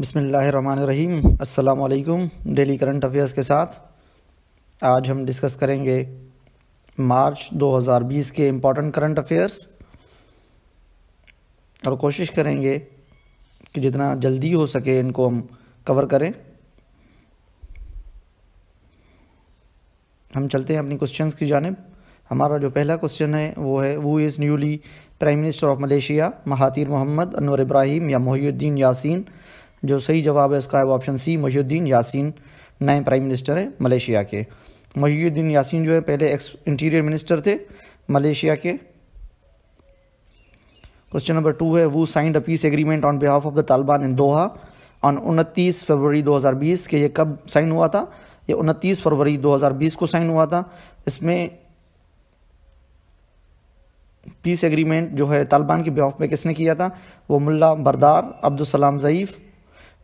बसमीम् अल्लाम daily current affairs के साथ आज हम डिस्कस करेंगे मार्च 2020 के इम्पॉर्टेंट करंट अफेयर्स और कोशिश करेंगे कि जितना जल्दी हो सके इनको हम कवर करें हम चलते हैं अपनी क्वेश्चंस की जानब हमारा जो पहला क्वेश्चन है वो है वो is newly prime minister of Malaysia Mahathir Mohamad Anwar Ibrahim या मोहुद्दीन यासीन जो सही जवाब है इसका है वो ऑप्शन सी महीद्दीन यासीन नए प्राइम मिनिस्टर हैं मलेशिया के महीद्दीन यासीन जो है पहले एक्स इंटीरियर मिनिस्टर थे मलेशिया के क्वेश्चन नंबर टू है वो signed a peace agreement on behalf of the Taliban in Doha on उनतीस फरवरी 2020 के ये कब साइन हुआ था ये उनतीस फरवरी 2020 को साइन हुआ था इसमें पीस एग्रीमेंट जो है तालिबान के बिहाफ में किसने किया था वो मुल्ला बरदार अब्दुलसलाम ज़ईफ़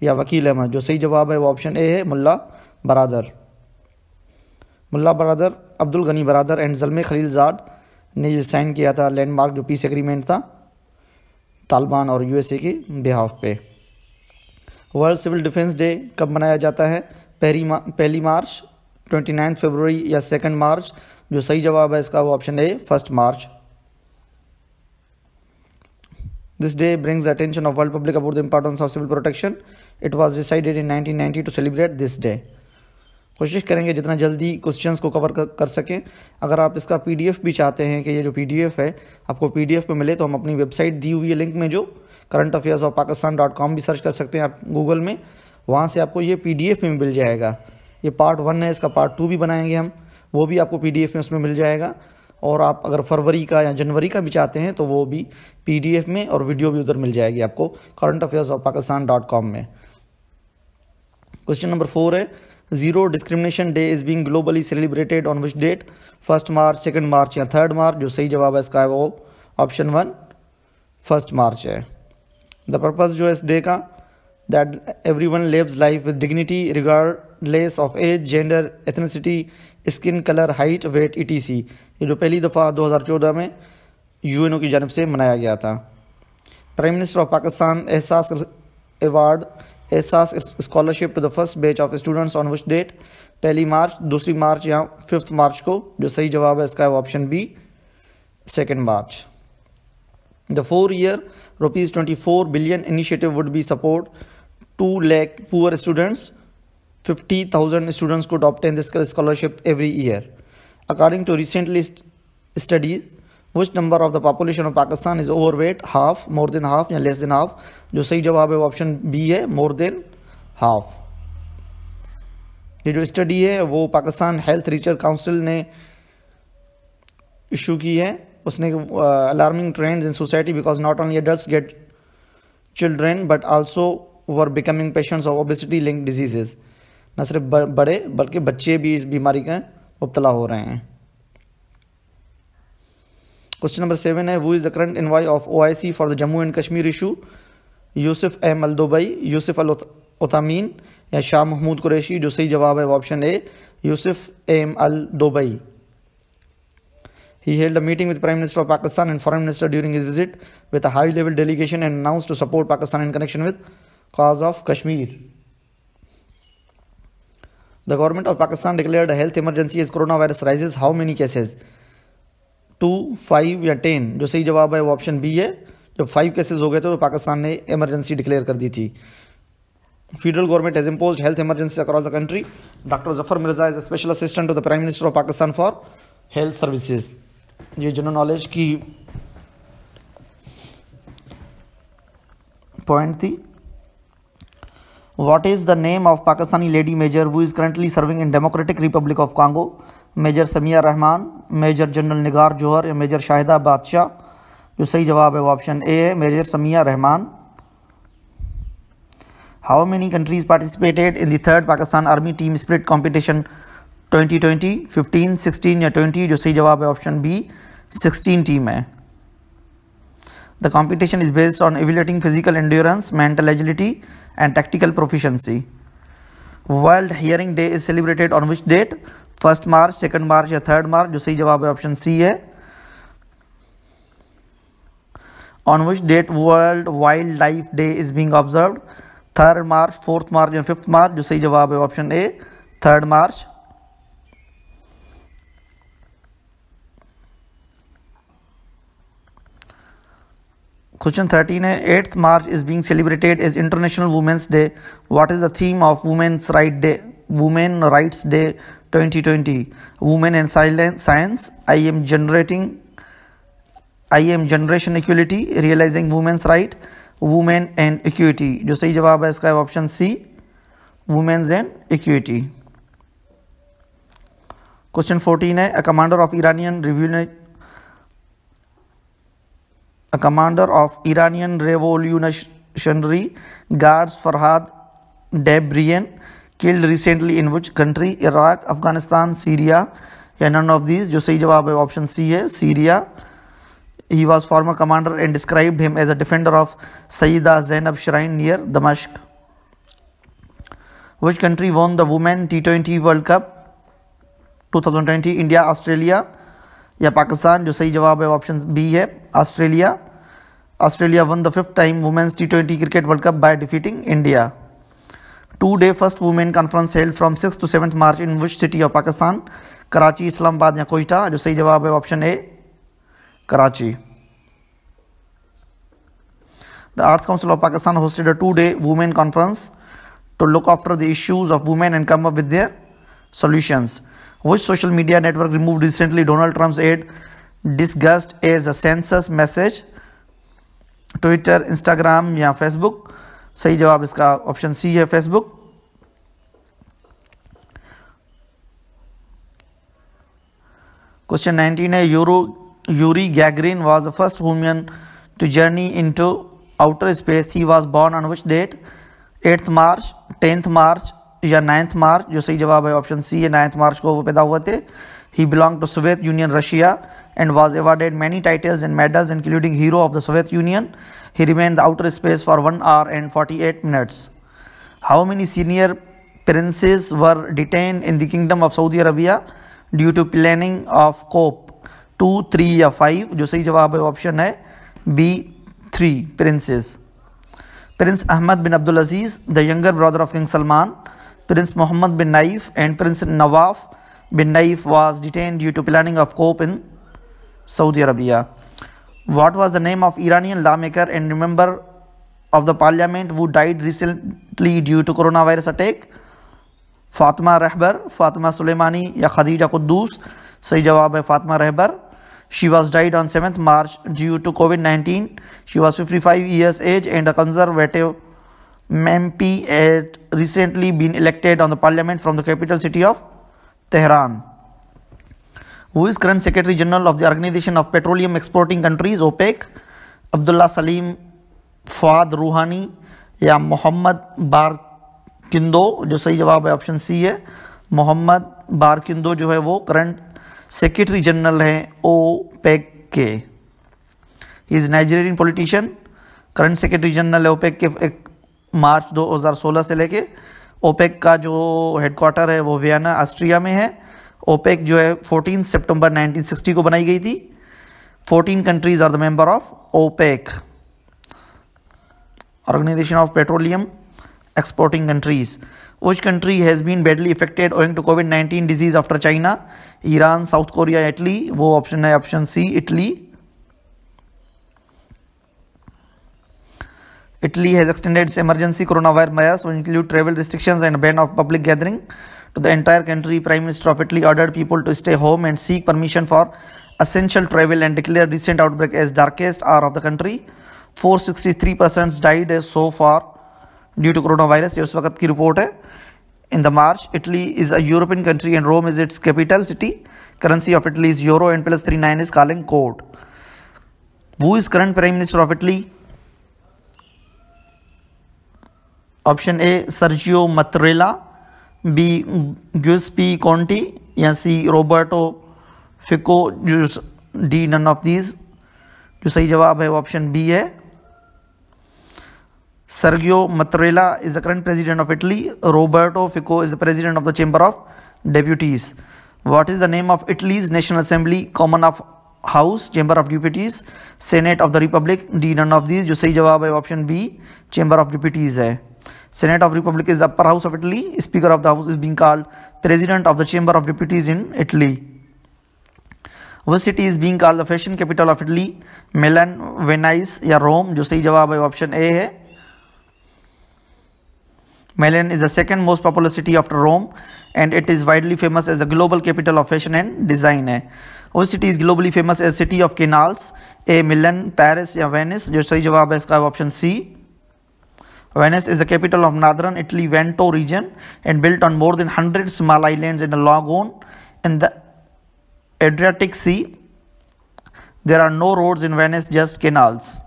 या वकील अहमद जो सही जवाब है वो ऑप्शन ए है मुल्ला बरदर मुल्ला बरदर अब्दुल गनी बरदर एंड जलम खलीलजाद ने ये साइन किया था लैंडमार्क जो पीस एग्रीमेंट था तालिबान और यूएसए के बिहाफ पे वर्ल्ड सिविल डिफेंस डे कब मनाया जाता है पहली मा, पहली मार्च ट्वेंटी नाइन्थ फेबररी या सेकेंड मार्च जो सही जवाब है इसका वो option A first March This day brings the attention of world public about the importance of civil protection. It was decided in 1990 to celebrate this day. कोशिश करेंगे जितना जल्दी क्वेश्चंस को कवर कर, सकें अगर आप इसका पीडीएफ भी चाहते हैं कि ये जो पीडीएफ है आपको पीडीएफ पे मिले तो हम अपनी वेबसाइट दी हुई है लिंक में जो current affairs of Pakistan dot com भी सर्च कर सकते हैं आप गूगल में वहाँ से आपको ये पी में मिल जाएगा ये पार्ट वन है इसका पार्ट टू भी बनाएंगे हम वो भी आपको पी में उसमें मिल जाएगा और आप अगर फरवरी का या जनवरी का भी चाहते हैं तो वो भी पी में और वीडियो भी उधर मिल जाएगी आपको current affairs of Pakistan dot com में क्वेश्चन नंबर फोर है zero discrimination day is being globally celebrated on which date first March second March या थर्ड मार्च जो सही जवाब है इसका है वो ऑप्शन वन फर्स्ट मार्च है द पर्पज़ जो है इस डे का that everyone lives life with dignity regardless of age gender ethnicity skin colour height weight E T C ये जो पहली दफ़ा 2014 में यूएनओ की जानब से मनाया गया था prime minister of Pakistan Ehsaas award Ehsaas scholarship to the first batch of students on which date पहली मार्च दूसरी मार्च या फिफ्थ मार्च को जो सही जवाब है इसका option B second March the four year rupees twenty four billion initiative would be support to lack poor students fifty thousand students को top ten scholarship every year according to recently st studies, which number of the population of Pakistan is overweight? Half, more than half या less than half जो सही जवाब है वो option B है more than half ये जो study है वो पाकिस्तान हेल्थ रिसर्च काउंसिल ने इशू की है उसने alarming trends in society because not only adult get children but also were becoming patients of obesity link diseases न सिर्फ बड़े बल्कि बच्चे भी इस बीमारी के मुबतला हो रहे हैं क्वेश्चन नंबर सेवन है वो is the current envoy of OIC for the Jammu and Kashmir issue Yusuf M Al Dubai Yusuf Al Othaimeen या शाह महमूद कुरैशी जो सही जवाब है वो option A Yusuf M Al Dubai he held a meeting with prime minister of Pakistan and foreign minister during his visit with high level delegation and announce to support Pakistan in connection with cause of Kashmir The government of Pakistan declared a health emergency as coronavirus rises. How many cases? Two five या ten जो सही जवाब है वो option B है जब five cases हो गए थे तो पाकिस्तान ने इमरजेंसी डिक्लेयर कर दी थी federal government has impose health emergency across the country doctor Zafar Mirza is special assistant to the prime minister of Pakistan for health services ये जनरल नॉलेज की पॉइंट थी what is the name of Pakistani lady major वो is currently serving in democratic republic of Congo major Samia Rehman major general Nigar Johar या major Shahida बादशाह जो सही जवाब है वो ऑप्शन ए है major Samia Rehman how many countries participated in third Pakistan army team competition twenty 2020, 15, 16 या 20 जो सही जवाब है ऑप्शन बी 16 टीम है The competition is based on evaluating physical endurance, mental agility and tactical proficiency. World hearing day is celebrated on which date first March second March या third मार्च जो सही जवाब है ऑप्शन सी है on which date world wild life day is being observe third March fourth March या fifth March जो सही जवाब है option A third March question thirteen है eighth March is being celebrated is international women's day what is the theme of women's right day women rights day 2020 women and silence science I am generating I am generation equality realising women's right women and equity जो सही जवाब है इसका option C women's and equity question fourteen है a commander of Iranian review unit a commander of Iranian Revolutionary Guards Farhad Debrian killed recently in which country Iraq Afghanistan Syria या none of these जो सही जवाब है option C है Syria he was former commander and described him as a defender of Sayeda Zainab shrine near Damashq which country won the women T twenty world cup 2020 India Australia या पाकिस्तान जो सही जवाब है ऑप्शन बी है Australia Australia won the fifth time women's T twenty cricket world cup by defeating India two day first women conference held from six to seventh March in which city of Pakistan Karachi Islamabad या कोयटा जो सही जवाब है option A Karachi the arts council of Pakistan hosted a two day women conference to look after the issues of women and come up with their solutions. Which social media network removed recently Donald Trump's ad disgust as a census message? Twitter Instagram या Facebook सही जवाब इसका option C है Facebook question nineteen है Yuri Yuri Gagarin was the first women to journey into outer space he was born on which date eighth March tenth March या ninth मार्च जो सही जवाब है ऑप्शन सी है नाइन्थ मार्च को वो पैदा हुए थे he belong to Soviet Union Russia and was awarded many titles and medals including hero of the Soviet Union he remain the outer space for one hour and forty eight minutes how many senior princes were detain in the kingdom of Saudi Arabia due to planning of coup two three या five जो सही जवाब है option है B three princes prince Ahmed bin Abdul Aziz the younger brother of king Salman Prince Mohammed bin Naif and Prince Nawaf bin Naif was detained due to planning of coup in Saudi Arabia. What was the name of Iranian lawmaker and member of the parliament who died recently due to coronavirus attack? Fatima Rahbar Fatima Soleimani, या Khadija Quddus? सही जवाब है Fatima Rahbar she was died on seven March due to covid nineteen she was fifty five years age and a conservative Mempi had recently been elected on the parliament from the capital city of Tehran. Who is current Secretary General of the Organization of Petroleum Exporting Countries OPEC? Abdullah Salim Fuad Rouhani या मोहम्मद बारकिंदो जो सही जवाब है option C है मोहम्मद बारकिंदो जो है वो current secretary general हैं ओ पैक के is Nigerian politician current secretary general OPEC के मार्च 2016 से लेके ओपेक का जो हेडक्वार्टर है वो वियना ऑस्ट्रिया में है ओपेक जो है 14 सितंबर 1960 को बनाई गई थी 14 countries are the member of OPEC organisation of petroleum exporting countries which country has been badly affected owing to covid 19 disease after China Iran South Korea Italy वो ऑप्शन है option C Italy Italy has extended its emergency coronavirus measures, which include travel restrictions and ban of public gathering. To the entire country, Prime Minister of Italy ordered people to stay home and seek permission for essential travel and declared recent outbreak as darkest hour of the country. 463 persons died so far due to coronavirus. This is the की report. In the March, Italy is a European country and Rome is its capital city. Currency of Italy is euro and plus 39 is calling code. Who is current Prime Minister of Italy? Option A Sergio Mattarella B Giuseppe Conte या C Roberto Fico जूस D none of these जो सही जवाब है वो option B है Sergio Mattarella is the current president of Italy Roberto Fico is the president of the chamber of deputies what is the name of Italy's national assembly common of house chamber of deputies senate of the republic D none of these जो सही जवाब है option B chamber of deputies है Senate of Republic is the upper house of Italy. Speaker of the house is being called President of the Chamber of Deputies in Italy. Which city is being called the fashion capital of Italy? Milan, Venice या Rome? जो सही जवाब है option A है Milan is the second most populous city after Rome and it is widely famous as the global capital of fashion and design है वो city is globally famous as city of canals A Milan Paris या Venice जो सही जवाब है इसका option C Venice is the capital of northern Italy Vento region and built on more than 100 small islands in a lagoon in the Adriatic Sea. There are no roads in Venice, just canals.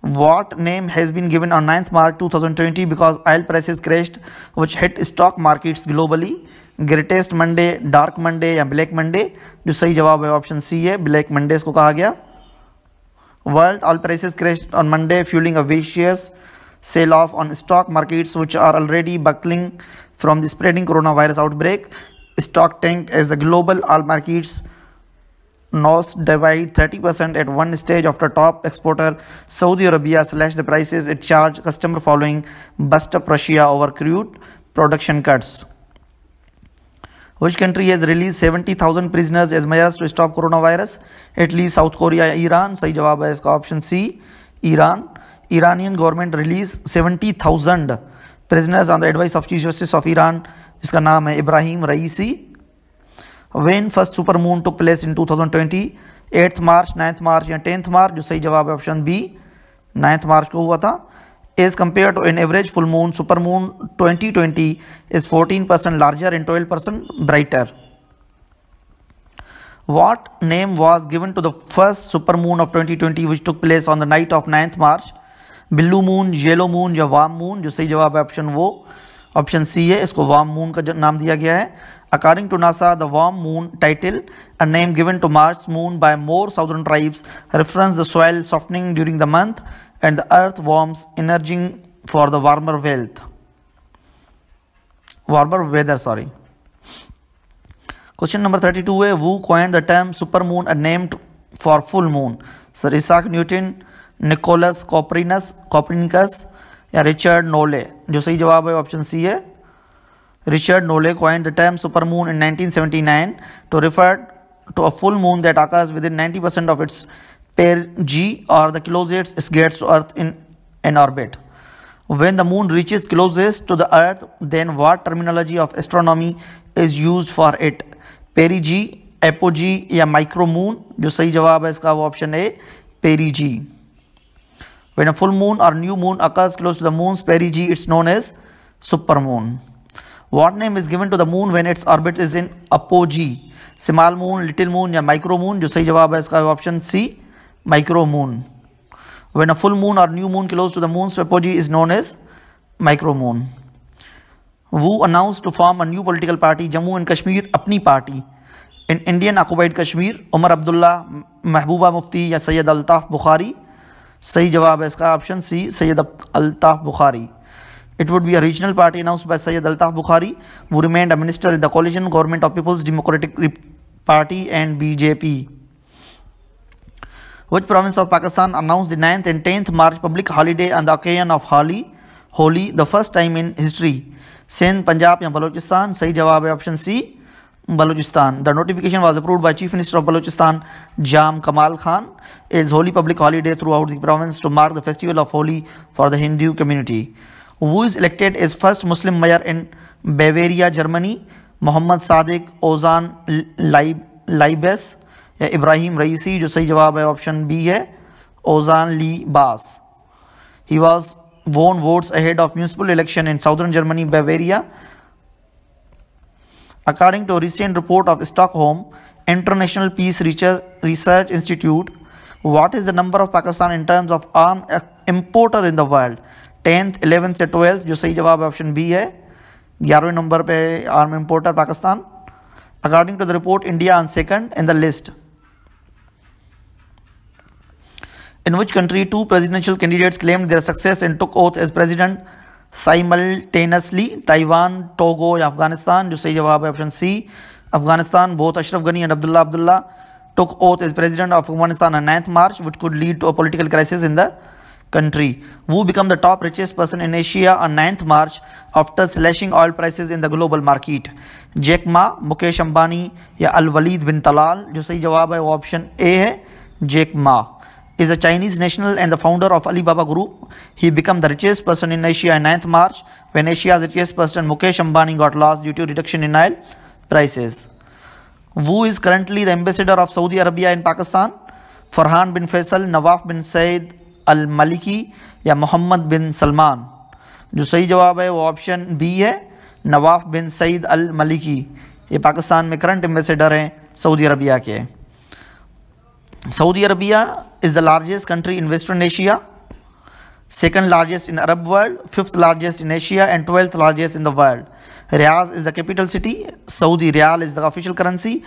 What name has been given on 9th March 2020 because oil prices crashed which hit stock markets globally. Greatest Monday, Dark Monday, and Black Monday? जो सही जवाब है Option C Black Black Monday इसको कहा गया World oil prices crashed on Monday, fueling a vicious sell off on stock markets which are already buckling from the spreading coronavirus outbreak. Stock tank as the global all markets Nasdaq by 30% at one stage after top exporter Saudi Arabia slashed the prices it charged customer following bust up Russia over crude production cuts. Which country has released 70,000 prisoners as measures to stop coronavirus? At least South Korea, Iran. Sahi jawab hai. इसका option C, Iran. Iranian government release seventy thousand prisoners on the advice of chief justice of Iran जिसका नाम है Ebrahim Raisi when first super moon to place in two thousand twenty eighth March ninth March या tenth मार्च जो सही जवाब है option B ninth March को हुआ था as compare to an average full moon super moon twenty twenty is fourteen percent larger and twelve percent brighter what name was given to the first super moon of twenty twenty which took place on the night of ninth March blue moon yellow moon या worm moon जो सही जवाब है option वो option C है इसको वाम moon का नाम दिया गया है according to NASA the worm moon title a name given to March's moon by more southern tribes reference the soil softening during the month and the earth worms emerging for the warmer wealth warmer weather sorry question number thirty two है वो coined the term super moon a named for full moon sir Isaac Newton Nicolaus Copernicus Copernicus या Richard नोले जो सही जवाब है option C है Richard Nolle coin the term super moon in 1979 to refer to a full moon that occurs with in 90 percent of its perigee or the closest is gets to earth in an orbit moon the is closest to the earth then what terminology of astronomy is use for it perigee apogee या micro moon जो सही जवाब है इसका वो option है जी When a full moon or new moon occurs close to the moon's perigee, it's known as supermoon. What name is given to the moon when its orbit is in apogee? Small moon little moon या micro moon जो सही जवाब है इसका option C micro moon when a full moon or new moon close to the moon apogee is known as micro moon वो announce to form a new political party Jammu and Kashmir Apni party in Indian occupied Kashmir Omar Abdullah Mehbooba Mufti या सैयद अल्ताफ़ बुखारी सही जवाब है इसका option C Syed Altaf Bukhari it would be a regional party announce by Syed Altaf Bukhari वो remained a minister in the coalition government of peoples democratic party and BJP which province of Pakistan announce the ninth and tenth March public holiday on the occasion of Holi Holi the first time in history Sindh Punjab या बलोचिस्तान सही जवाब है option C Balochistan the notification was approve by chief minister of Balochistan Jam कमाल Khan is Holi public holiday throughout the province to mark the festival of Holi for the Hindu community who is elected as first Muslim mayor in Bavaria Germany Mohammed Sadiq Ozan लाइब लाइबस या इब्राहिम रईसी जो सही जवाब है option B है Ozan ली बास he was won votes ahead of municipal election in southern Germany Bavaria According to a recent report of Stockholm International Peace Research Institute, what is the number of Pakistan in terms of arm importer in the world? 10th, 11th, 12th, twelfth जो सही जवाब option B है ग्यारहवें नंबर पे arm importer According to the report, India on second in the list. in which country two presidential candidates claimed their success and took oath as president simultaneously Taiwan Togo या अफगानिस्तान जो सही जवाब है option C Afghanistan बहुत Ashraf Ghani and Abdullah Abdullah took oath as president of Afghanistan ninth March which could lead to a political crisis in the country who become the top richest person in Asia on ninth March after slashing oil prices in the global market Jack Ma Mukesh Ambani या Alwaleed bin Talal जो सही जवाब है वो option A है Jack Ma is a Chinese national and the founder of Alibaba Group. He became the richest person in Asia on 9th March when Asia's richest person Mukesh Ambani got lost due to reduction in oil prices. Wu is currently the ambassador of Saudi Arabia in Pakistan. Farhan bin Faisal, Nawaf bin Said Al Maliki ya Muhammad bin Salman. जो सही जवाब है वो option B है नवाफ बिन सईद अल Maliki ये पाकिस्तान में current ambassador हैं Saudi Arabia के Saudi Arabia is the largest country in Western Asia, second largest in Arab world, fifth largest in Asia and 12th largest in the world. Riyadh is the capital city, Saudi Riyal is the official currency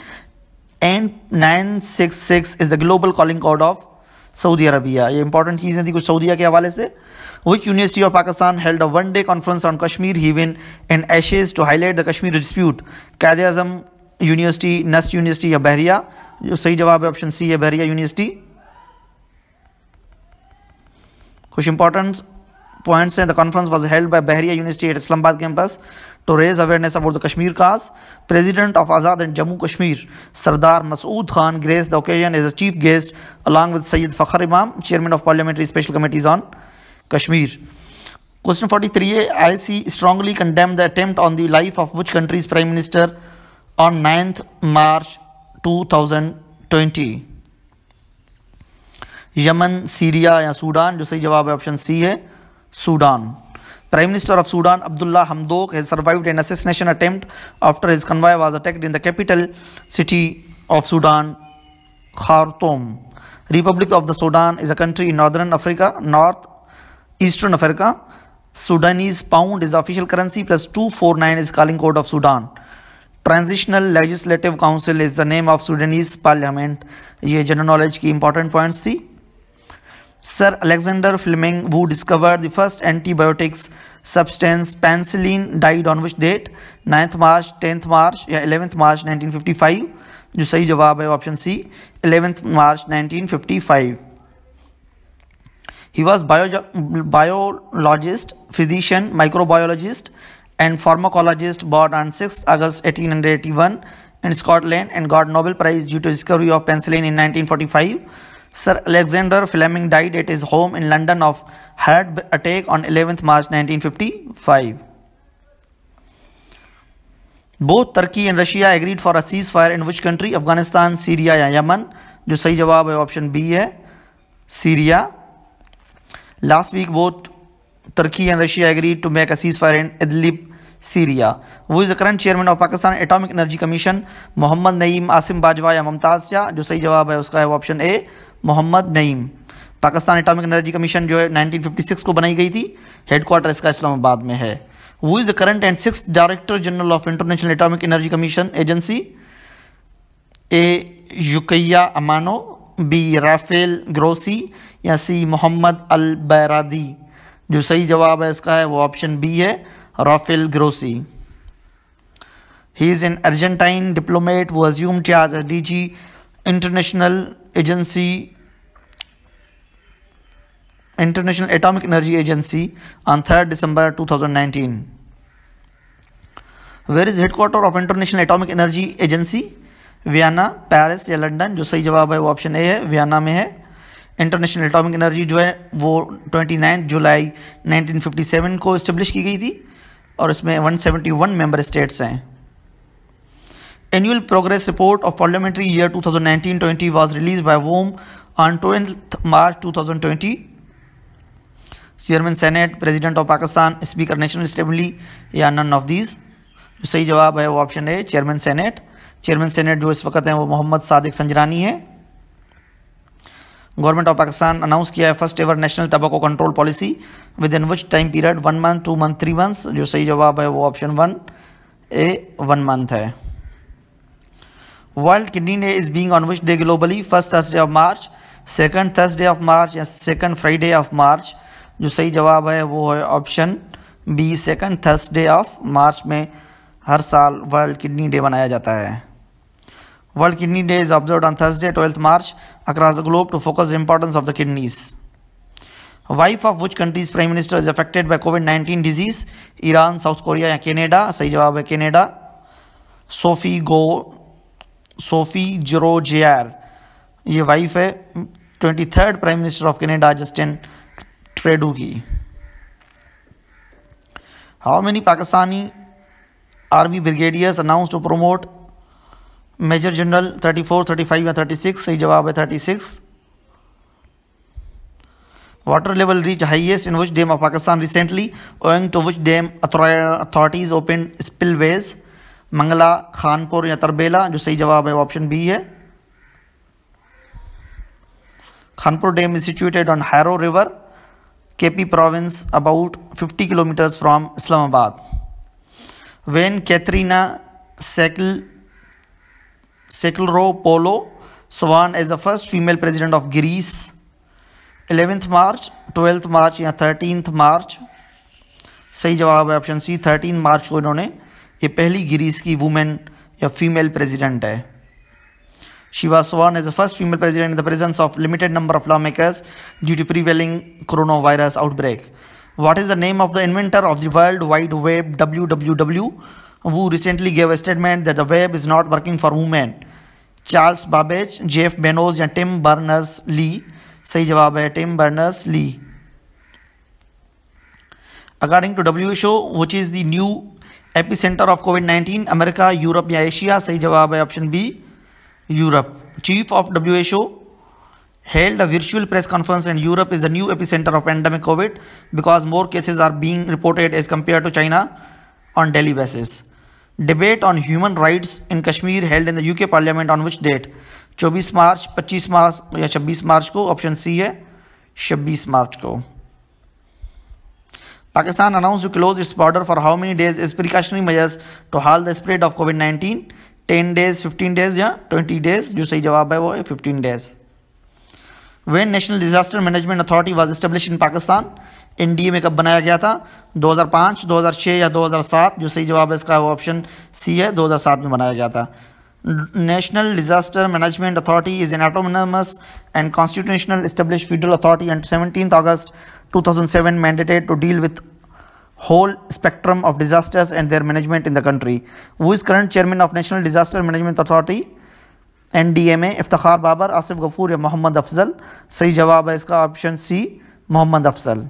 and 966 is the global calling code of Saudi Arabia ये important चीज़ें थी कुछ सऊदिया के हवाले से which university of Pakistan held a one day conference on Kashmir heaven and ashes to highlight the Kashmir dispute Quaid Azam university Nernst university या बहरिया जो सही जवाब है ऑप्शन सी है बहरिया यूनिवर्सिटी कुछ इंपॉर्टेंट पॉइंट्स हैं the conference was held by Bahria university at Islamabad campus to raise awareness about the Kashmir cause president of Azad and Jammu Kashmir Sardar Masood Khan grace the occasion as a chief guest along with Syed Fakhar Imam chairman of parliamentary special committees on Kashmir question forty three A I C strongly condemn the attempt on the life of which countries prime minister on ninth March 2020 Yemen Syria या Sudan जो सही जवाब है option C है Sudan prime minister of Sudan Abdalla Hamdok has survived an assassination attempt after his convoy was attacked in the capital city of Sudan Khartoum republic of the Sudan is a country in northern Africa north eastern Africa Sudanese pound is official currency plus two four nine is calling code of Sudan transitional legislative council is the name of Sudanese parliament ये general knowledge की important points थी sir Alexander Fleming who discover the first antibiotics substance penicillin died on which date ninth March tenth March या eleventh March 1955 जो सही जवाब है option C eleventh March 1955 he was bio biologist physician microbiologist and pharmacologist born on six August eighteen in Scotland and got Nobel prize due to discovery of penicillin in nineteen sir Alexander Fleming died at his home in London of heart attack on eleventh March nineteen both Turkey and Russia agreed for a ceasefire in which country Afghanistan Syria या Yemen जो सही जवाब है option B है Syria last week both Turkey and Russia agreed to make a ceasefire in Idlib, Syria. Who is the current chairman of Pakistan Atomic Energy Commission? Muhammad Naeem Asim Bajwa या मुमताज शाह जो सही जवाब है उसका है option A Muhammad Naeem Pakistan atomic energy commission जो है 1956 को बनाई गई थी हेडक्वार्टर इसका इस्लामाबाद में है who is the current and sixth director general of international atomic energy commission agency A Yukiya Amano B Rafale Grossi या सी मोहम्मद अल बैरादी जो सही जवाब है इसका है वो ऑप्शन बी है Rafael Grossi he is an Argentine diplomat who assume charge D G international agency international atomic energy agency on third December 2019. Thousand where is headquarter of international atomic energy agency Vienna Paris या London जो सही जवाब है वो option A है Vienna में है international atomic energy जो है वो 29 जुलाई 1957 को इस्टेब्लिश की गई थी और इसमें 171 मेंबर स्टेट्स हैं annual progress report of parliamentary year 2019-20 was released by whom on twelfth March 2020 chairman senate president of Pakistan speaker national assembly या नन ऑफ दीज सही जवाब है वो ऑप्शन है चेयरमैन सेनेट चेयरमैन सेनेट जो इस वक्त हैं वो मोहम्मद सादिक संजरानी है गवर्नमेंट ऑफ पाकिस्तान अनाउंस किया है first ever national tobacco control policy within which time period one month two month three months जो सही जवाब है वो option one A one month है world kidney day is being on which day globally first Thursday of March second Thursday of March या second Friday of March जो सही जवाब है वो है option B second Thursday of March में हर साल वर्ल्ड किडनी डे मनाया जाता है World Kidney Day is observed on Thursday, 12th March, across the globe to focus the importance of the kidneys. Wife of which countries prime minister is affected by COVID 19 disease Iran South Korea या Canada सही जवाब है Canada Sophie गो Sophie Grégoire ये wife है twenty third prime minister of Canada Justin Trudeau की how many Pakistani army brigadiers announce to promote major general 34, 35 या 36 सही जवाब है 36 water level reached highest in which dam ऑफ Pakistan recently, owing to which dam authorities opened spillways, Mangla Khanpur या तरबेला जो सही जवाब है ऑप्शन बी है Khanpur dam is situated on Haro river KP province about 50 kilometres from Islamabad when Katerina Sakellaropoulou Swan as the first female president of Greece. 11th March 12th March या 13th मार्च सही जवाब है ऑप्शन सी 13 मार्च को इन्होंने ये पहली ग्रीस की वुमेन या फीमेल प्रेसिडेंट है she was sworn as the first female president in the presence of limited number of lawmakers due to prevailing coronavirus outbreak is the name of the inventor of the world wide web W W W who recently gave a statement that the web is not working for women. Charles Babbage, Jeff Bezos and Tim Berners-Lee. सही जवाब है Tim Berners Lee according to W H O which is the new epicentre of Covid nineteen America Europe या Asia सही जवाब है option B Europe chief of W held a virtual press conference and Europe is the new epicenter of pandemic COVID because more cases are being reported as compared to China. on daily basis. Debate on human rights in Kashmir held in the UK Parliament on which date? 24 March 25 March या 26 मार्च को option C है 26 मार्च को Pakistan announced to close its border for how many days as precautionary measures to halt the spread of COVID-19? 10 days, 15 days या 20 days जो सही जवाब है वो है 15 days. When National Disaster Management Authority was established in Pakistan? NDA में कब बनाया गया था 2005, 2006 या 2007 जो सही जवाब है इसका वो ऑप्शन सी है 2007 में बनाया गया था national disaster management authority is an autonomous and constitutional establish federal authority and seventeen August 2007 mandated to deal with disasters and of management in the country who is current chairman of national disaster management National N D Authority? NDMA Iftikhar Babar Asif Ghafoor या मोहम्मद अफजल सही जवाब है इसका option C Muhammad Afzal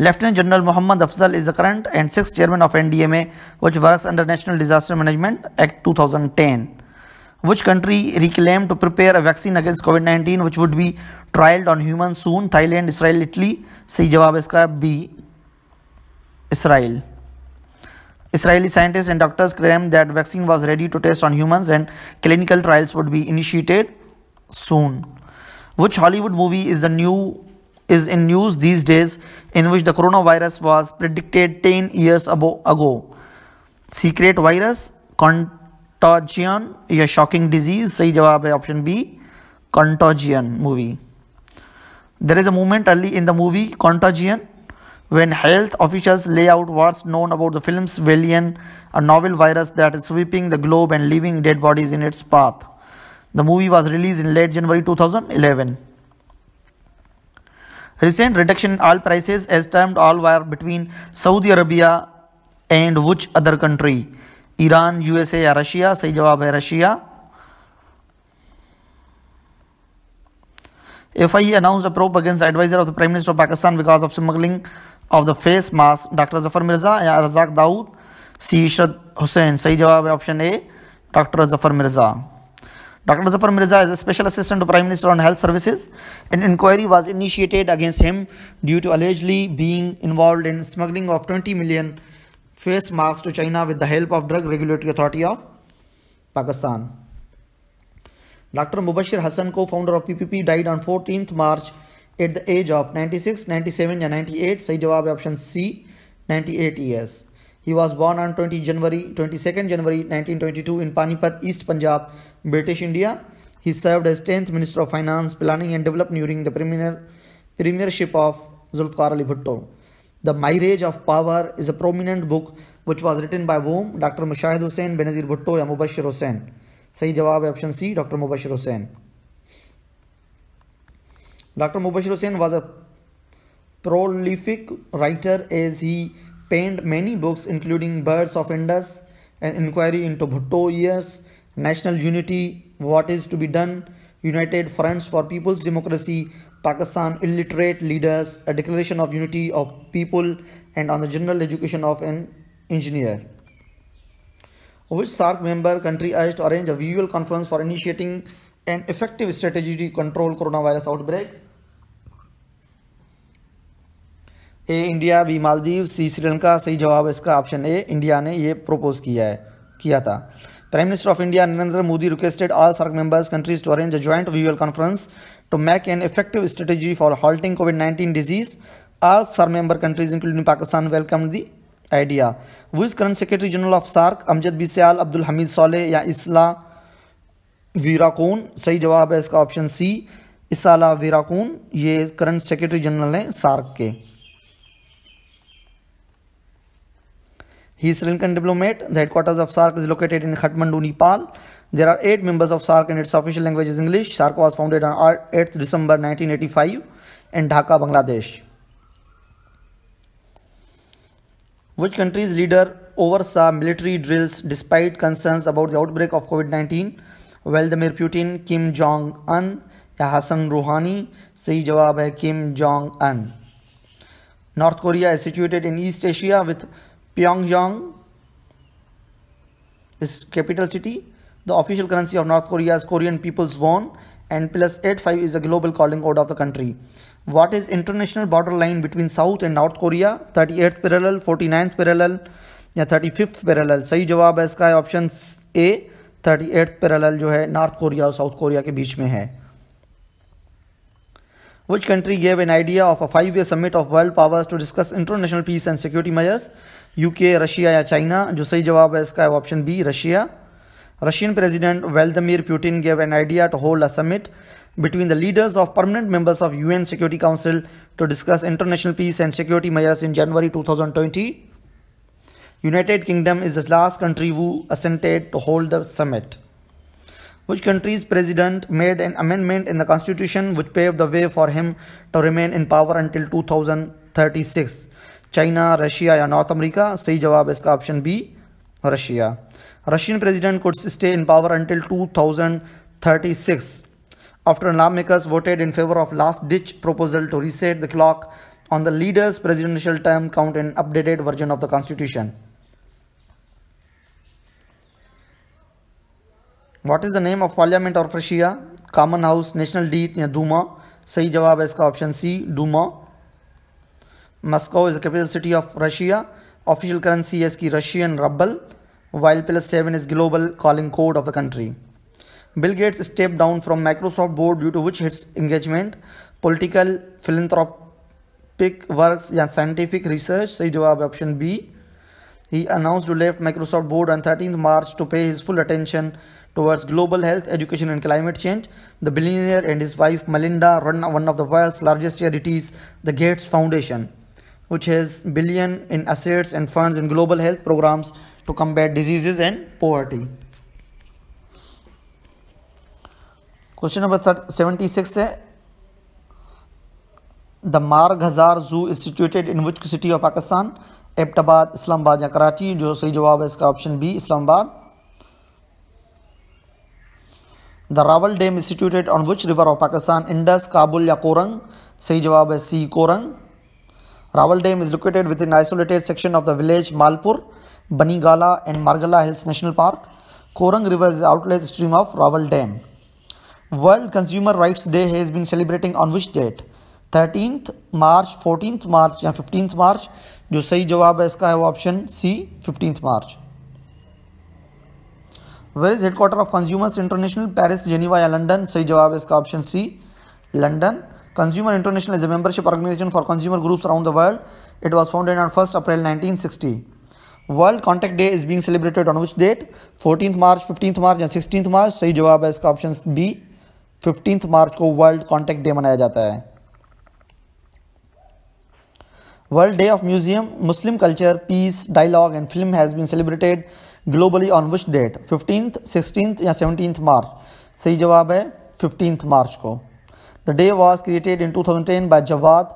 Lieutenant General Muhammad Afzal is the current and sixth chairman of NDMA, which works under National Disaster Management Act 2010. Which country reclaimed to prepare a vaccine against COVID-19 which would be trialed on humans soon? Thailand, Israel, Italy? सही जवाब इसका B. Israel. Israeli scientists and doctors claimed that vaccine was ready to test on humans and clinical trials would be initiated soon. Which Hollywood movie is the new is in use these days in which the coronavirus was predicted 10 years ago. Secret virus, contagion, a shocking disease. सही जवाब है option B, contagion movie. There is a moment early in the movie Contagion when health officials lay out what's known about the film's villain, a novel virus that is sweeping the globe and leaving dead bodies in its path. The movie was released in late January 2011. Recent reduction in oil prices as termed all war between Saudi Arabia and which other Iran USA या Russia सही जवाब है Russia F I announce a against adviser of the prime minister of Pakistan because of smuggling of the face mask doctor Zafar Mirza या Razak Dawood C Ishrat Hussain सही जवाब है option A doctor Zafar Mirza Dr. Zafar Mirza is a special assistant to Prime Minister on Health Services. An inquiry was initiated against him due to allegedly being involved in smuggling of 20 million face masks to China with the help of Drug Regulatory Authority of Pakistan. Dr. Mubashir Hassan, co-founder of PPP, died on 14th March at the age of 96, 97 and 98. सही जवाब है option C 98 years. He was born on 20 January, 22nd January 1922 in Panipat, East Punjab, British India. He served as 10th Minister of Finance, Planning and Development during the premier, premiership of Zulfikar Ali Bhutto. The Marriage of Power is a prominent book which was written by whom? Dr. Mushahid Hussain, Benazir Bhutto, ya Mubashir Hussain. सही जवाब है option C doctor Mubashir Hussain doctor Mubashir Hussain was a prolific writer he's penned many books including Birds of Indus, An Inquiry into Bhutto Years, National Unity, What is to be Done, United Fronts for People's Democracy, Pakistan Illiterate Leaders, A Declaration of Unity of People, and on the General Education of an Engineer. Which SARC member country urged arrange a virtual conference for initiating an effective strategy to control coronavirus outbreak? A India B Maldives C Sri Lanka सही जवाब इसका option ए India ने ये propose किया है किया था prime minister of India Narendra Modi requested all SAARC member countries to arrange a joint व्यूअल conference to make an effective strategy for halting COVID nineteen disease all member countries including Pakistan Pakistan welcomed idea who is current secretary general of SAARC Amjad B Sial Abdul Hamid Saleh या इसला वीराकून सही जवाब है इसका option सी इसला वीराकून ये current secretary general हैं सार्क के He is Sri Lankan diplomat. The headquarters of SARC is located in Kathmandu, Nepal. There are eight members of SARC and its official language is English. SARC was founded on 8th December 1985 in Dhaka, Bangladesh. Which country's leader oversaw military drills despite concerns about the outbreak of COVID-19? Vladimir Putin, Kim Jong-un, या हसन रूहानी Kim Jong Un. North Korea is situated in East Asia, with Pyongyang is capital city. The official currency of North Korea is Korean People's Won and plus 85 is a global calling code of the country. What is international border line between South and North Korea? 38th parallel, 49th parallel या 35th parallel? सही जवाब है इसका option ए 38th parallel जो है North Korea और South Korea के बीच में है which country gave an idea of a five-year summit of world powers to discuss international peace and security measures? UK, Russia, or China? जो सही जवाब है इसका है option B Russia Russian president Vladimir Putin gave an idea to hold between the leaders of permanent members of UN Security Council to discuss international peace and security measures in January 2020. United Kingdom is the last country who assented to hold the summit which country's president made an amendment in the constitution which paved the way for him to remain in power until 2036? China, Russia, or North America? सही जवाब is option B, Russia. Russian president could stay in power until 2036 after lawmakers voted in favor of last-ditch proposal to reset the clock on the leader's presidential term count in updated version of the constitution. What is the name of parliament of Russia common house national Diet या Duma सही जवाब है इसका option C Duma Moscow is the capital city of Russia official currency है इसकी Russian rouble while plus seven is global calling code of the country Bill Gates step down from Microsoft board due to which hits engagement political philanthropic work या scientific research सही जवाब option B he announce to left Microsoft board on thirteen March to pay his full attention towards global health, education, and climate change. The billionaire and his wife Melinda run one of the world's largest charities, the Gates Foundation, which has billion in assets and funds in global health programs to combat diseases and poverty. question number seventy six है the Marghazar zoo is situated in which city of Pakistan Abbottabad Islamabad या कराची जो सही जवाब है इसका option B Islamabad The Raval Dam is situated on which river of Pakistan? Indus, Kabul, Yakorang? Say Jawab is C. Korang. Raval Dam is located within isolated section of the village Malpur, Bani Gala, and Margala Hills National Park. Korang River is the outlet stream of Raval Dam. World Consumer Rights Day has been celebrating on which date? 13th March, 14th March or 15th March? Jo Sahi Jawab is option C. 15th March. Where is headquarter of consumers international Paris Geneva या London सही जवाब है इसका option C London consumer international is a membership organisation for consumer groups around the world it was founded on first April nineteen sixty world contact day is being celebrated on which date fourteen March fifteen March या sixteen मार्च सही जवाब है इसका option B fifteen March को world contact day मनाया जाता है world day of museum Muslim culture peace dialogue and film has been celebrated globally on which date fifteenth sixteenth या सेवनटीन्थ मार्च सही जवाब है फिफ्टींथ मार्च को the day was created in two thousand ten by Jawad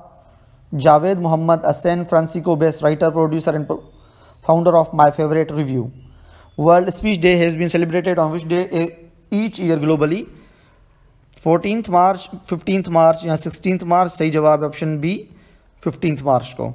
Javed Mohammad असैन Francisco based writer producer and founder of my favourite review world speech day has been celebrated on which day each year globally 14th March fifteenth मार्च या 16th मार्च सही जवाब option B fifteenth March को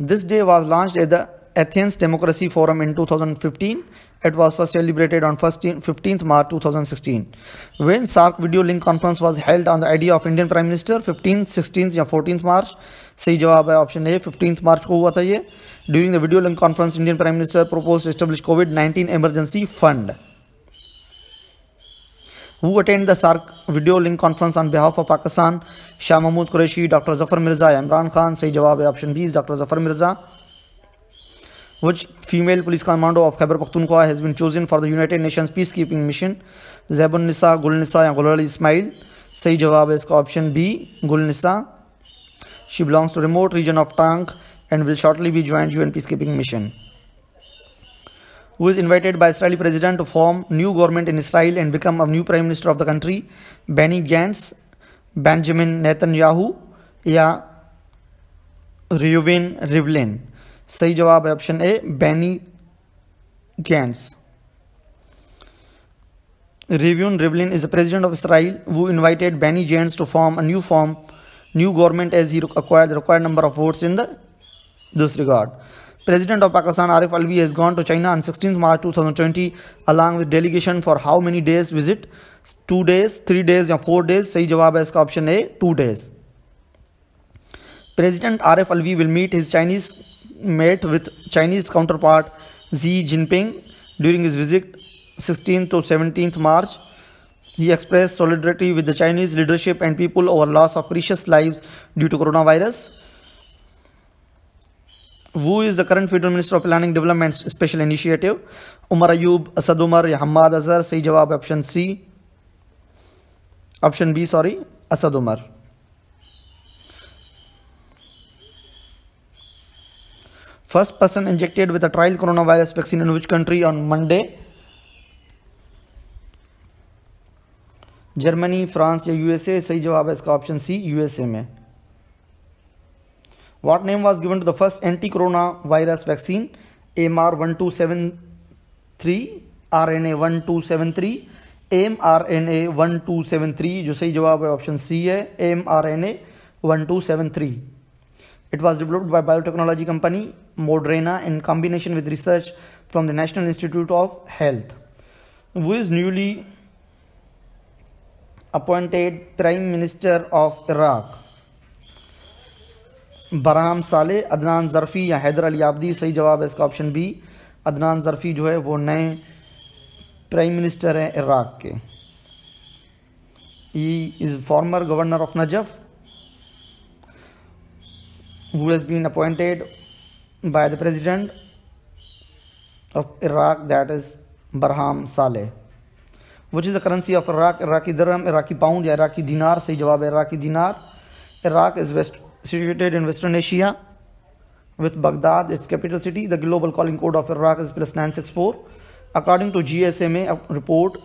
This day was launched at the Athens Democracy Forum in 2015. It was first celebrated on 15th March 2016. When SARC video link conference was held on the idea of Indian Prime Minister 15th, 16th or 14th March. सही jawab hai option A. 15th ko को हुआ था ये during the video link conference Indian prime minister propose establish covid 19 emergency fund. who attend the SARC video link conference on behalf of Pakistan, Shah Mahmood Qureshi, Dr. Zafar Mirza, Imran Khan, sahi jawab hai option B is Dr. Zafar Mirza. Which female police commando of Khyber Pakhtunkhwa has been chosen for the United Nations peacekeeping mission? Zebun Nisa, Gul Nisa या Gulal Ismail? sahi jawab hai iska option B Gul Nisa she belongs to remote region of Tank and will shortly be join U N peace who is invited by Israeli president to form new government in Israel and become a new prime minister of the country, Benny Gantz, Benjamin Netanyahu या रियुविन Rivlin? सही जवाब है option A Benny Gantz Rivlin Rivlin is the president of Israel who invited Benny Gantz to form a new form, new government as he acquired the required number of votes in the this regard. President of Pakistan Arif Alvi has gone to China on 16th March 2020 along with delegation for how many days visit? Two days, three days or four days? सही जवाब है इसका option A, two days. President Arif Alvi will meet his Chinese mate with Chinese counterpart Xi Jinping during his visit 16th to 17th March. He expressed solidarity with the Chinese leadership and people over loss of precious lives due to coronavirus. who is the current federal minister of planning development special initiative umar ayub asad umar ya hamad azhar sahi jawab option c option b sorry asad umar first person injected with a trial coronavirus vaccine in which country on monday germany france ya usa sahi jawab hai iska option c usa mein What name was given to the first anti-corona virus vaccine? mr 1273 RNA1273, mrna 1273 जो सही जवाब है option सी ह AMRNA1273. It was developed by biotechnology company Moderna in combination with research from the National Institute of Health. Who is newly appointed Prime Minister of Iraq? बराम साले अदनान ज़रफ़ी या हैदर अली आबदी सही जवाब है इसका ऑप्शन बी अदनान ज़रफ़ी जो है वो नए प्राइम मिनिस्टर हैं इराक के he is former governor of Najaf who has been appointed by the president of Iraq that is Barham Salih which is the currency of Iraq Iraqi dirham Iraqi pound या Iraqi dinar सही जवाब है Iraqi dinar Iraq is west situated in Western Asia with Baghdad, its capital city. The global calling code of Iraq is plus 964. According to GSMA report,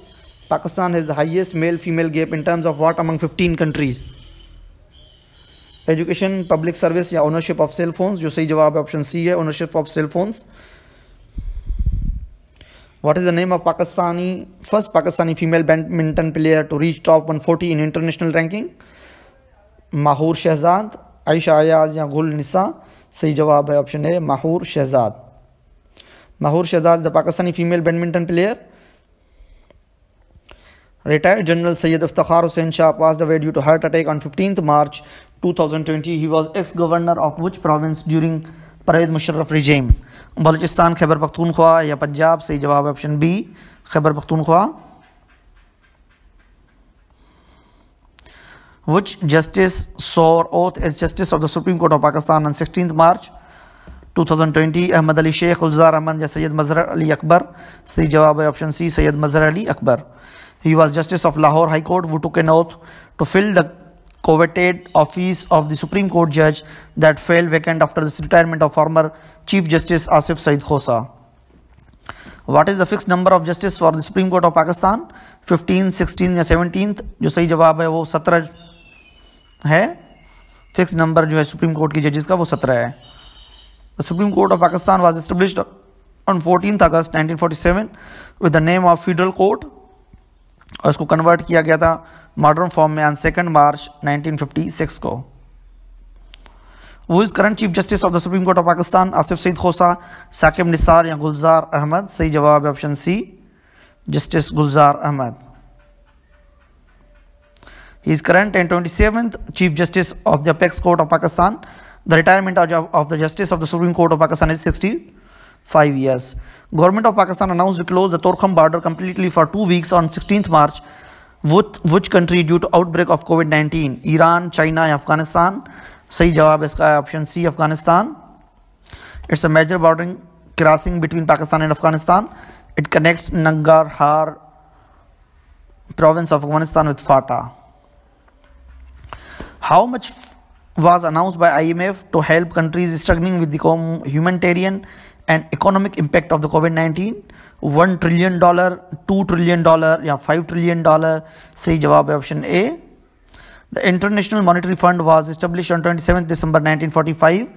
Pakistan has the highest male-female gap in terms of what among 15 countries? Education public service या ownership of cell phones जो सही जवाब है option C है ownership of cell phones what is the name of Pakistani first Pakistani female badminton player to reach top 140 in international ranking Mahoor Shahzad Ayesha आयाज या गुल निसा सही जवाब है option A Mahoor Shahzad Mahoor Shahzad the Pakistani female badminton player retired general Syed Iftikhar Hussain Shah pass the way due to heart attack on fifteen March 2020 thousand twenty he was ex governor of which province during Pervez Musharraf regime Balochistan Khyber Pakhtunkhwa या पंजाब सही जवाब option B Khyber Pakhtunkhwa which Justice swore oath as Justice of the Supreme Court of Pakistan on 16th March 2020, ahmed Ali Sheikh, Ulzar ya Sayyid Mazhar Ali Akbar. See Jawab option C, Sayyid Mazhar Ali Akbar. He was Justice of Lahore High Court who took an oath to fill the coveted office of the Supreme Court judge that fell vacant after the retirement of former Chief Justice Asif Said Khosa. What is the fixed number of justice for the Supreme Court of Pakistan? 15, 16 ya 17th jo sahi jawab hai wo 17 है fix number जो है supreme court की जजेस का वो सत्रह है supreme court of Pakistan was established on fourteen August 1947 with the name of federal court और इसको कन्वर्ट किया गया था मॉडर्न फॉर्म में ऑन सेकेंड मार्च 1956 को वो is current chief justice of the supreme court of Pakistan Asif Saeed Khosa Saqib Nisar या गुलजार अहमद सही जवाब है option C justice Gulzar Ahmed He is current and 27th Chief Justice of the Apex Court of Pakistan. The retirement of the Justice of the Supreme Court of Pakistan is 65 years. Government of Pakistan announced to close the Torkham border completely for two weeks on 16th March with which country due to outbreak of COVID-19? Iran, China, Afghanistan. सही जवाब इसका है option C Afghanistan it's a major bordering crossing between Pakistan and Afghanistan it connects Nangarhar province of Afghanistan with FATA How much was announced by IMF to help countries struggling with the humanitarian and economic impact of the COVID-19? $1 trillion, $2 trillion, yeah, $5 trillion, say jawab option A. The International Monetary Fund was established on 27 December 1945.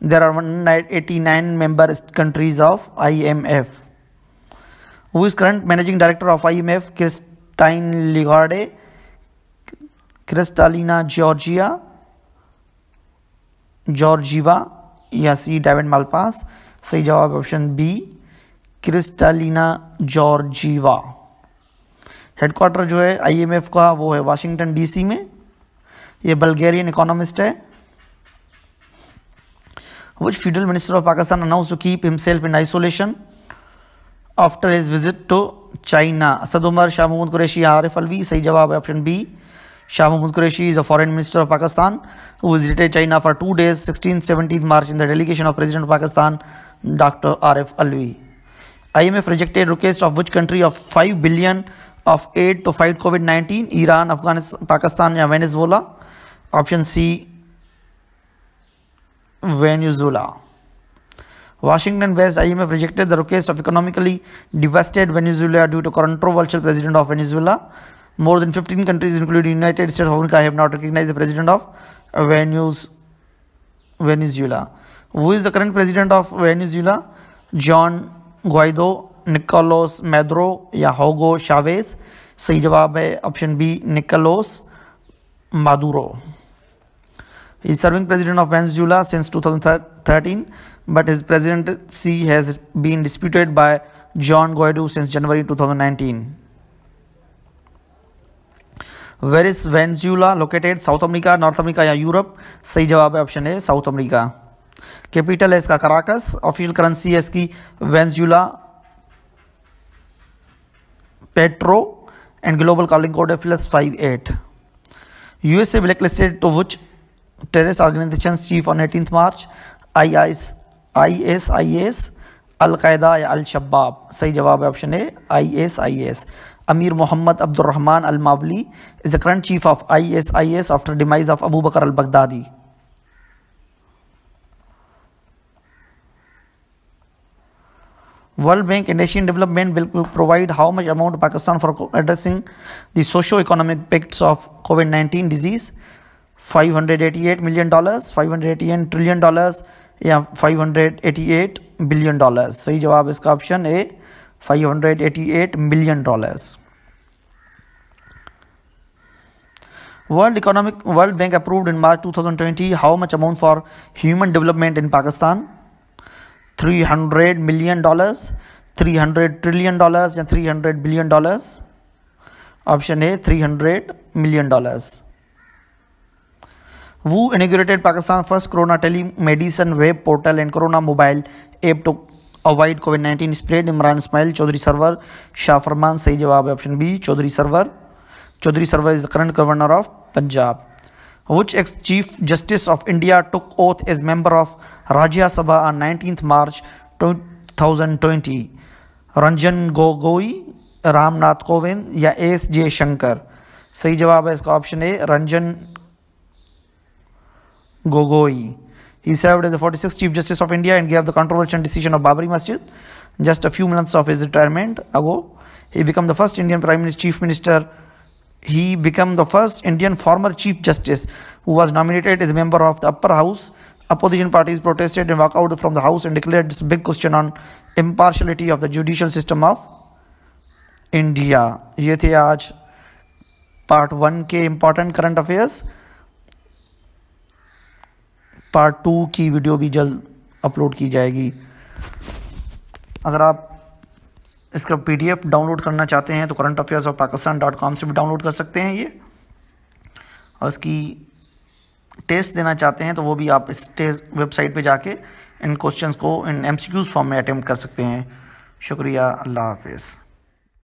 There are 189 member countries of IMF. Who is current managing director of IMF? Christine Lagarde Kristalina Georgia Georgieva या C David Malpass सही जवाब option B Kristalina Georgieva headquarter जो है I am F का वो है Washington DC में यह बल्गेरियन इकोनॉमिस्ट है which federal minister of Pakistan announce to keep himself in isolation after his visit to China Asad Umar Shah Mohammad Qureshi Arif Alvi सही जवाब है option B Shah Mahmood Qureshi is a foreign minister of Pakistan who visited China for two days, 16-17 March in the delegation of President of Pakistan, Dr. Arif Alvi. IMF rejected request of which country of 5 billion of aid to fight COVID-19, Iran, Afghanistan, Pakistan या Venezuela? Option C, Venezuela. Washington-based IMF rejected the request of economically devastated Venezuela due to controversial president of Venezuela, More than 15 countries, including United States of America, have not recognized the president of Venus, Venezuela. Who is the current president of Venezuela? John Guaido, nicolas maduro ya hugo chavez sahi jawab hai option b nicolas maduro He is serving president of Venezuela since 2013, but his presidency has been disputed by John Guaido since January 2019. Where is Venezuela located South America North America या Europe सही जवाब है option A South America capital है इसका Caracas official currency है इसकी Venezuela petro and global calling code है plus five eight USA black to which terrorist organisation chief on eighteen March I I I S I S al Qaeda या al Shabaab सही जवाब है option A I S I S Amir Mohammad Abdul Rahman Mawli is the current chief of I S I S after demise of Abu Bakr al Baghdadi World Bank and Asian development will provide how much amount Pakistan for addressing the socio economic effects of Covid nineteen disease 588 million dollars an trillion dollars या five hundred eighty eight billion dollars सही जवाब इसका option A 588 588 million dollars World Economic World Bank approved in March 2020 how much amount for human development in Pakistan 300 million dollars 300 trillion dollars या 300 billion dollars option a 300 million dollars who inaugurated Pakistan first corona telemedicine web portal and corona mobile app to avoid Covid nineteen spread Imran Ismail Chaudhry Sarwar Shah Farman सही जवाब है option B Chaudhry Sarwar Chaudhry Sarwar is the current governor of Punjab which ex chief justice of India took oath as member of Rajya Sabha on nineteen March two Ranjan Gogoi Ramnath Kovind या S J Shankar सही जवाब है इसका option A Ranjan Gogoi He served as the 46th Chief Justice of India and gave the controversial decision of Babri Masjid just a few months of his retirement ago. He became the first Indian Prime Minister, Chief Minister. He became the first Indian former Chief Justice who was nominated as a member of the upper house. Opposition parties protested and walked out from the house and declared this big question on impartiality of the judicial system of India. ये थे आज Part One के important current affairs. Part two की वीडियो भी जल्द upload की जाएगी अगर आप इसका पीडीएफ डाउनलोड करना चाहते हैं तो current affairs of Pakistan dot com से भी डाउनलोड कर सकते हैं ये और इसकी टेस्ट देना चाहते हैं तो वो भी आप इस टेस्ट वेबसाइट पे जाके इन क्वेश्चंस को इन एमसीक्यूज फॉर्म में अटैम्प्ट कर सकते हैं शुक्रिया अल्लाह हाफिज़